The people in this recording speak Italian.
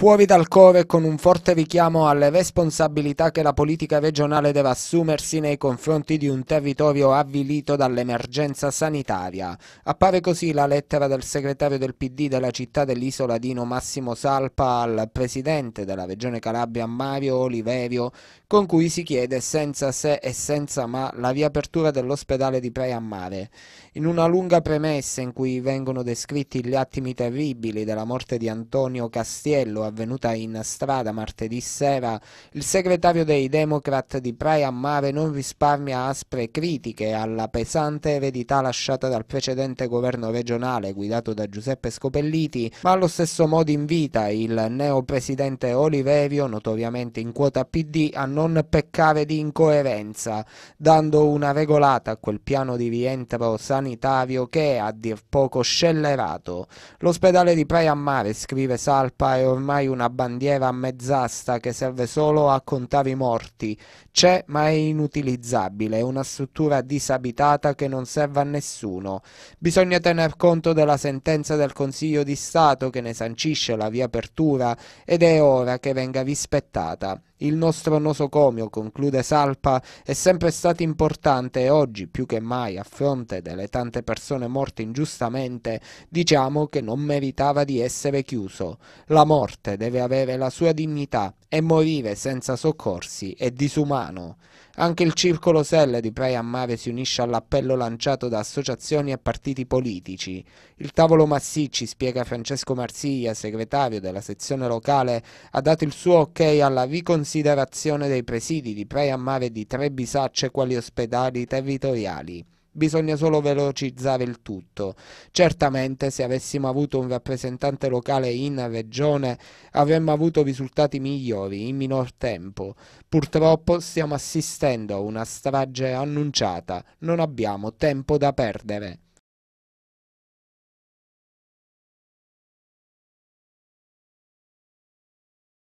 Fuori dal core con un forte richiamo alle responsabilità che la politica regionale deve assumersi nei confronti di un territorio avvilito dall'emergenza sanitaria. Appare così la lettera del segretario del PD della città dell'isola Dino Massimo Salpa al presidente della regione Calabria Mario Oliverio con cui si chiede senza se e senza ma la riapertura dell'ospedale di Praia Mare. In una lunga premessa in cui vengono descritti gli attimi terribili della morte di Antonio Castiello avvenuta in strada martedì sera, il segretario dei Democrat di Praia Mare non risparmia aspre critiche alla pesante eredità lasciata dal precedente governo regionale guidato da Giuseppe Scopelliti, ma allo stesso modo invita il neopresidente Oliverio, notoriamente in quota PD, a non peccare di incoerenza, dando una regolata a quel piano di rientro sanitario che è a dir poco scellerato. L'ospedale di Praia Mare, scrive Salpa, è ormai mai una bandiera a mezz'asta che serve solo a contare i morti. C'è ma è inutilizzabile, è una struttura disabitata che non serve a nessuno. Bisogna tener conto della sentenza del Consiglio di Stato che ne sancisce la riapertura ed è ora che venga rispettata. Il nostro nosocomio, conclude Salpa, è sempre stato importante e oggi più che mai, a fronte delle tante persone morte ingiustamente, diciamo che non meritava di essere chiuso. La morte deve avere la sua dignità e morire senza soccorsi è disumano. Anche il circolo Selle di Praia Mare si unisce all'appello lanciato da associazioni e partiti politici. Il tavolo Massicci, spiega Francesco Marsiglia, segretario della sezione locale, ha dato il suo ok alla riconsiderazione considerazione dei presidi di Praia Mare di tre bisacce quali ospedali territoriali bisogna solo velocizzare il tutto. Certamente se avessimo avuto un rappresentante locale in regione avremmo avuto risultati migliori in minor tempo. Purtroppo stiamo assistendo a una strage annunciata, non abbiamo tempo da perdere.